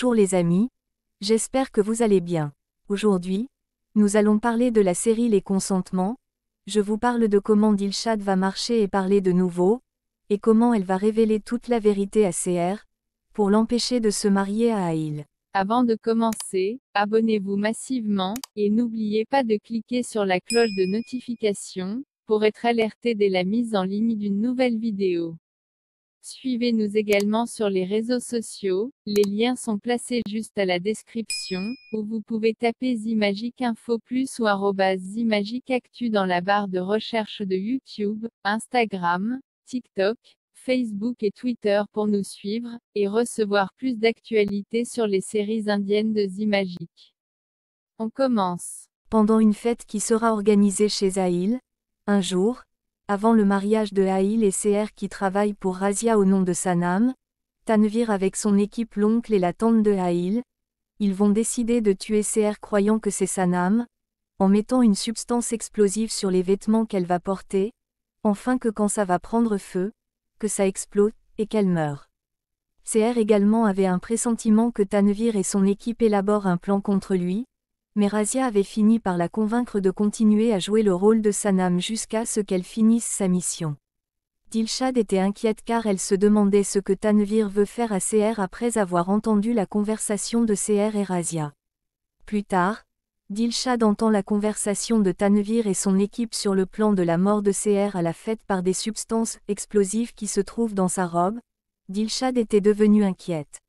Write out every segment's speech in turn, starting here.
Bonjour les amis, j'espère que vous allez bien. Aujourd'hui, nous allons parler de la série Les consentements. Je vous parle de comment Dilshad va marcher et parler de nouveau, et comment elle va révéler toute la vérité à CR, pour l'empêcher de se marier à Aïl. Avant de commencer, abonnez-vous massivement, et n'oubliez pas de cliquer sur la cloche de notification, pour être alerté dès la mise en ligne d'une nouvelle vidéo. Suivez-nous également sur les réseaux sociaux, les liens sont placés juste à la description, ou vous pouvez taper Zimagique Info Plus ou Zimagic Actu dans la barre de recherche de YouTube, Instagram, TikTok, Facebook et Twitter pour nous suivre, et recevoir plus d'actualités sur les séries indiennes de Zimagic. On commence. Pendant une fête qui sera organisée chez Aïl, un jour, avant le mariage de Haïl et CR qui travaillent pour Razia au nom de Sanam, Tanvir avec son équipe l'oncle et la tante de Haïl, ils vont décider de tuer CR croyant que c'est Sanam, en mettant une substance explosive sur les vêtements qu'elle va porter, enfin que quand ça va prendre feu, que ça explose, et qu'elle meurt. CR également avait un pressentiment que Tanvir et son équipe élaborent un plan contre lui, mais Razia avait fini par la convaincre de continuer à jouer le rôle de Sanam jusqu'à ce qu'elle finisse sa mission. Dilshad était inquiète car elle se demandait ce que Tanvir veut faire à CR après avoir entendu la conversation de CR et Razia. Plus tard, Dilshad entend la conversation de Tanvir et son équipe sur le plan de la mort de CR à la fête par des substances explosives qui se trouvent dans sa robe. Dilshad était devenue inquiète.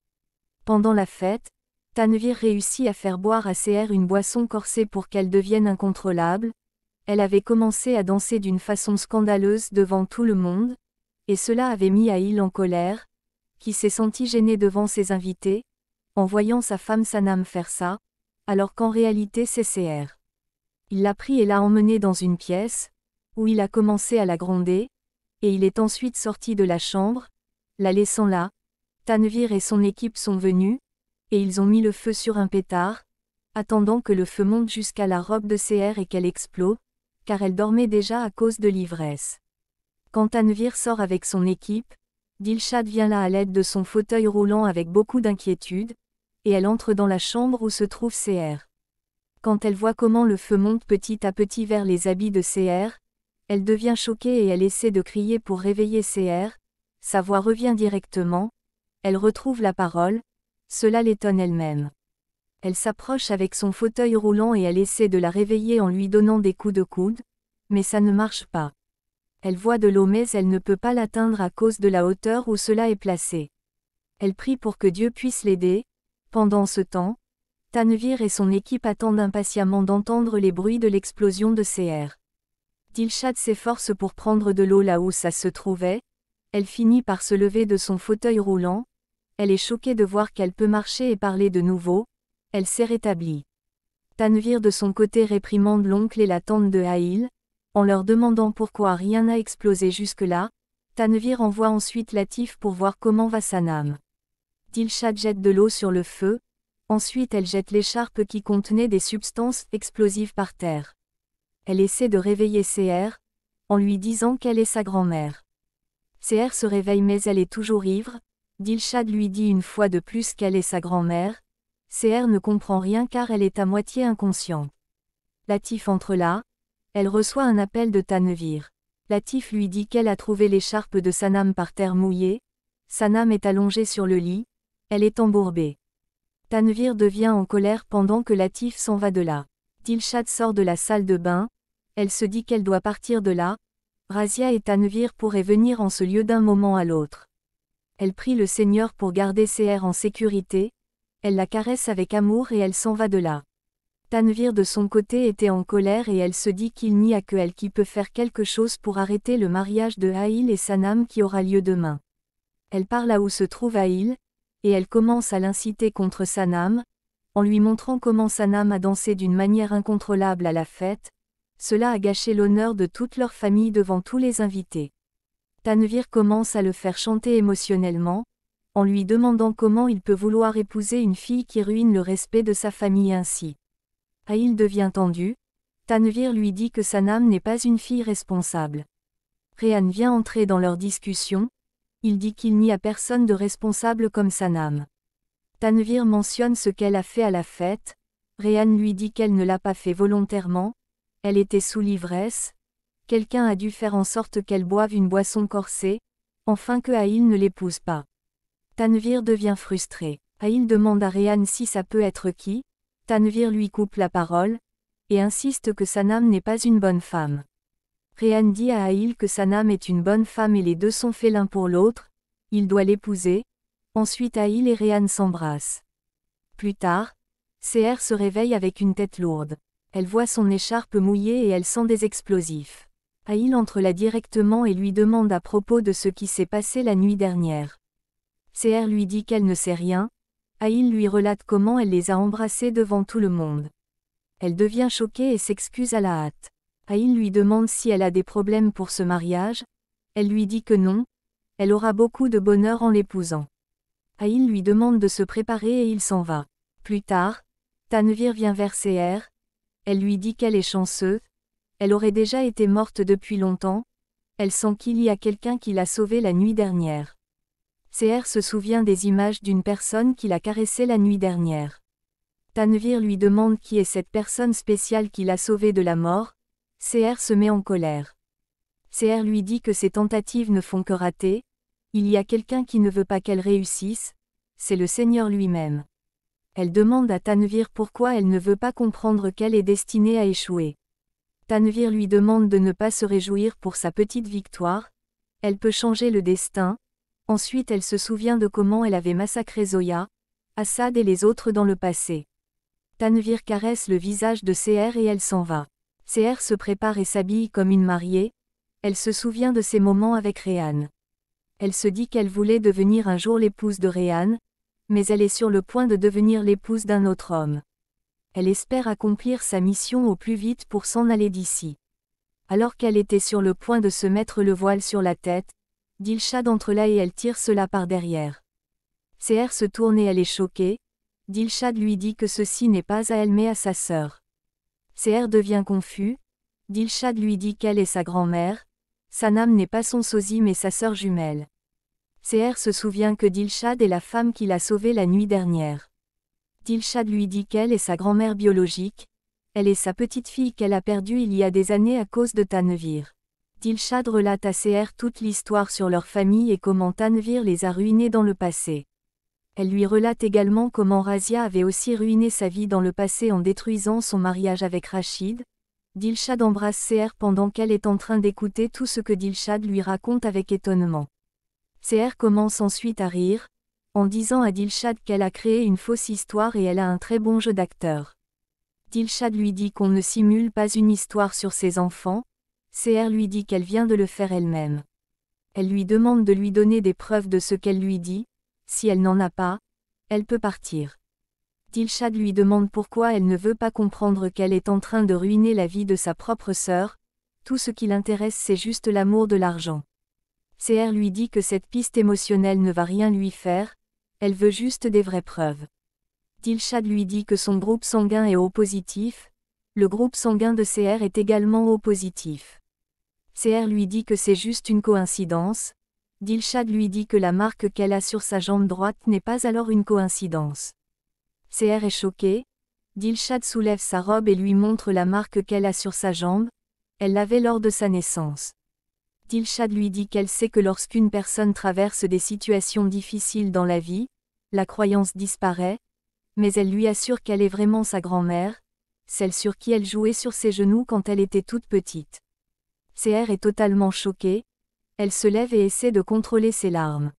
Pendant la fête, Tanvir réussit à faire boire à CR une boisson corsée pour qu'elle devienne incontrôlable. Elle avait commencé à danser d'une façon scandaleuse devant tout le monde, et cela avait mis Aïl en colère, qui s'est senti gêné devant ses invités, en voyant sa femme Sanam faire ça, alors qu'en réalité c'est CR. Il l'a pris et l'a emmenée dans une pièce, où il a commencé à la gronder, et il est ensuite sorti de la chambre, la laissant là. Tanvir et son équipe sont venus, et ils ont mis le feu sur un pétard, attendant que le feu monte jusqu'à la robe de CR et qu'elle explose, car elle dormait déjà à cause de l'ivresse. Quand Anvir sort avec son équipe, Dilshad vient là à l'aide de son fauteuil roulant avec beaucoup d'inquiétude, et elle entre dans la chambre où se trouve CR. Quand elle voit comment le feu monte petit à petit vers les habits de CR, elle devient choquée et elle essaie de crier pour réveiller CR, sa voix revient directement, elle retrouve la parole, cela l'étonne elle-même. Elle s'approche avec son fauteuil roulant et elle essaie de la réveiller en lui donnant des coups de coude, mais ça ne marche pas. Elle voit de l'eau mais elle ne peut pas l'atteindre à cause de la hauteur où cela est placé. Elle prie pour que Dieu puisse l'aider. Pendant ce temps, Tanvir et son équipe attendent impatiemment d'entendre les bruits de l'explosion de CR. Dilshad s'efforce pour prendre de l'eau là où ça se trouvait. Elle finit par se lever de son fauteuil roulant, elle est choquée de voir qu'elle peut marcher et parler de nouveau. Elle s'est rétablie. Tanvir de son côté réprimande l'oncle et la tante de Haïl, en leur demandant pourquoi rien n'a explosé jusque-là. Tanvir envoie ensuite Latif pour voir comment va sa âme. Dilshad jette de l'eau sur le feu, ensuite elle jette l'écharpe qui contenait des substances explosives par terre. Elle essaie de réveiller CR, en lui disant qu'elle est sa grand-mère. CR se réveille mais elle est toujours ivre, Dilshad lui dit une fois de plus qu'elle est sa grand-mère. CR ne comprend rien car elle est à moitié inconsciente. Latif entre là. Elle reçoit un appel de Tanevir. Latif lui dit qu'elle a trouvé l'écharpe de Sanam par terre mouillée. Sanam est allongée sur le lit. Elle est embourbée. Tanvir devient en colère pendant que Latif s'en va de là. Dilshad sort de la salle de bain. Elle se dit qu'elle doit partir de là. Razia et Tanvir pourraient venir en ce lieu d'un moment à l'autre. Elle prie le Seigneur pour garder CR en sécurité, elle la caresse avec amour et elle s'en va de là. Tanvir de son côté était en colère et elle se dit qu'il n'y a que elle qui peut faire quelque chose pour arrêter le mariage de Haïl et Sanam qui aura lieu demain. Elle parle à où se trouve Haïl, et elle commence à l'inciter contre Sanam, en lui montrant comment Sanam a dansé d'une manière incontrôlable à la fête, cela a gâché l'honneur de toute leur famille devant tous les invités. Tanvir commence à le faire chanter émotionnellement, en lui demandant comment il peut vouloir épouser une fille qui ruine le respect de sa famille ainsi. Aïl ah, devient tendu, Tanvir lui dit que Sanam n'est pas une fille responsable. Réan vient entrer dans leur discussion, il dit qu'il n'y a personne de responsable comme Sanam. Tanvir mentionne ce qu'elle a fait à la fête, Réan lui dit qu'elle ne l'a pas fait volontairement, elle était sous l'ivresse, quelqu'un a dû faire en sorte qu'elle boive une boisson corsée, enfin que Aïl ne l'épouse pas. Tanvir devient frustré. Aïl demande à Réan si ça peut être qui, Tanvir lui coupe la parole, et insiste que Sanam n'est pas une bonne femme. Réan dit à Aïl que Sanam est une bonne femme et les deux sont faits l'un pour l'autre, il doit l'épouser, ensuite Aïl et Réan s'embrassent. Plus tard, CR se réveille avec une tête lourde. Elle voit son écharpe mouillée et elle sent des explosifs. Aïl entre là directement et lui demande à propos de ce qui s'est passé la nuit dernière. CR lui dit qu'elle ne sait rien, Aïl lui relate comment elle les a embrassés devant tout le monde. Elle devient choquée et s'excuse à la hâte. Aïl lui demande si elle a des problèmes pour ce mariage, elle lui dit que non, elle aura beaucoup de bonheur en l'épousant. Aïl lui demande de se préparer et il s'en va. Plus tard, Tanvir vient vers CR, elle lui dit qu'elle est chanceuse, elle aurait déjà été morte depuis longtemps, elle sent qu'il y a quelqu'un qui l'a sauvée la nuit dernière. CR se souvient des images d'une personne qui l'a caressée la nuit dernière. Tanvir lui demande qui est cette personne spéciale qui l'a sauvée de la mort, CR se met en colère. CR lui dit que ses tentatives ne font que rater, il y a quelqu'un qui ne veut pas qu'elle réussisse, c'est le Seigneur lui-même. Elle demande à Tanvir pourquoi elle ne veut pas comprendre qu'elle est destinée à échouer. Tanvir lui demande de ne pas se réjouir pour sa petite victoire, elle peut changer le destin, ensuite elle se souvient de comment elle avait massacré Zoya, Assad et les autres dans le passé. Tanvir caresse le visage de CR et elle s'en va. CR se prépare et s'habille comme une mariée, elle se souvient de ses moments avec Réan. Elle se dit qu'elle voulait devenir un jour l'épouse de Réan, mais elle est sur le point de devenir l'épouse d'un autre homme elle espère accomplir sa mission au plus vite pour s'en aller d'ici. Alors qu'elle était sur le point de se mettre le voile sur la tête, Dilshad entre là et elle tire cela par derrière. CR se tourne et elle est choquée. Dilshad lui dit que ceci n'est pas à elle mais à sa sœur. CR devient confus. Dilshad lui dit qu'elle est sa grand-mère. Sanam n'est pas son sosie mais sa sœur jumelle. CR se souvient que Dilshad est la femme qui l'a sauvée la nuit dernière. Dilshad lui dit qu'elle est sa grand-mère biologique, elle est sa petite-fille qu'elle a perdue il y a des années à cause de Tanvir. Dilshad relate à CR toute l'histoire sur leur famille et comment Tanvir les a ruinés dans le passé. Elle lui relate également comment Razia avait aussi ruiné sa vie dans le passé en détruisant son mariage avec Rachid. Dilshad embrasse CR pendant qu'elle est en train d'écouter tout ce que Dilshad lui raconte avec étonnement. CR commence ensuite à rire, en disant à Dilshad qu'elle a créé une fausse histoire et elle a un très bon jeu d'acteur. Dilshad lui dit qu'on ne simule pas une histoire sur ses enfants, CR lui dit qu'elle vient de le faire elle-même. Elle lui demande de lui donner des preuves de ce qu'elle lui dit, si elle n'en a pas, elle peut partir. Dilshad lui demande pourquoi elle ne veut pas comprendre qu'elle est en train de ruiner la vie de sa propre sœur, tout ce qui l'intéresse c'est juste l'amour de l'argent. CR lui dit que cette piste émotionnelle ne va rien lui faire, elle veut juste des vraies preuves. Dilshad lui dit que son groupe sanguin est O positif, le groupe sanguin de CR est également O positif. CR lui dit que c'est juste une coïncidence, Dilshad lui dit que la marque qu'elle a sur sa jambe droite n'est pas alors une coïncidence. CR est choqué, Dilshad soulève sa robe et lui montre la marque qu'elle a sur sa jambe, elle l'avait lors de sa naissance. Dilshad lui dit qu'elle sait que lorsqu'une personne traverse des situations difficiles dans la vie, la croyance disparaît, mais elle lui assure qu'elle est vraiment sa grand-mère, celle sur qui elle jouait sur ses genoux quand elle était toute petite. CR est totalement choquée, elle se lève et essaie de contrôler ses larmes.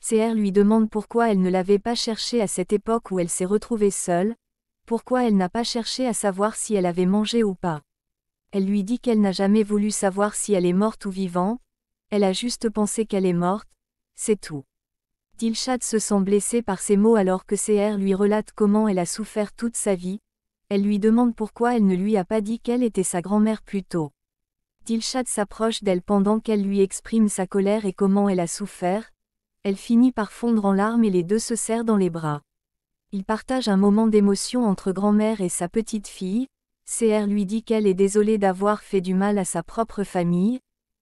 CR lui demande pourquoi elle ne l'avait pas cherchée à cette époque où elle s'est retrouvée seule, pourquoi elle n'a pas cherché à savoir si elle avait mangé ou pas. Elle lui dit qu'elle n'a jamais voulu savoir si elle est morte ou vivante, elle a juste pensé qu'elle est morte, c'est tout. Dilshad se sent blessé par ces mots alors que CR lui relate comment elle a souffert toute sa vie, elle lui demande pourquoi elle ne lui a pas dit qu'elle était sa grand-mère plus tôt. Dilshad s'approche d'elle pendant qu'elle lui exprime sa colère et comment elle a souffert, elle finit par fondre en larmes et les deux se serrent dans les bras. Ils partagent un moment d'émotion entre grand-mère et sa petite-fille, CR lui dit qu'elle est désolée d'avoir fait du mal à sa propre famille,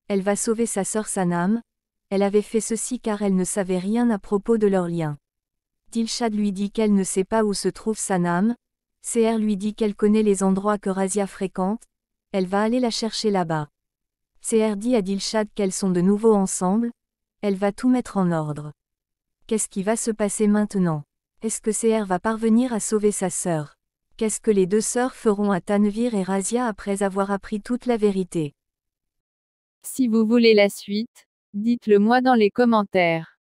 elle va sauver sa sœur Sanam, elle avait fait ceci car elle ne savait rien à propos de leur lien. Dilshad lui dit qu'elle ne sait pas où se trouve Sanam, CR lui dit qu'elle connaît les endroits que Razia fréquente, elle va aller la chercher là-bas. CR dit à Dilshad qu'elles sont de nouveau ensemble, elle va tout mettre en ordre. Qu'est-ce qui va se passer maintenant Est-ce que CR va parvenir à sauver sa sœur Qu'est-ce que les deux sœurs feront à Tanvir et Razia après avoir appris toute la vérité Si vous voulez la suite, dites-le moi dans les commentaires.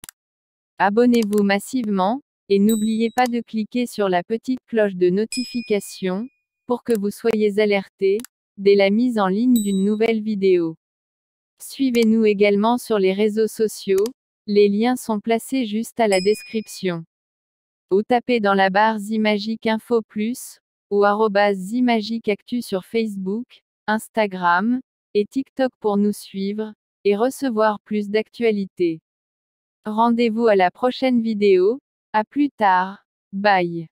Abonnez-vous massivement, et n'oubliez pas de cliquer sur la petite cloche de notification, pour que vous soyez alerté, dès la mise en ligne d'une nouvelle vidéo. Suivez-nous également sur les réseaux sociaux, les liens sont placés juste à la description ou tapez dans la barre zimagique Info Plus, ou Actu sur Facebook, Instagram et TikTok pour nous suivre et recevoir plus d'actualités. Rendez-vous à la prochaine vidéo, à plus tard, bye.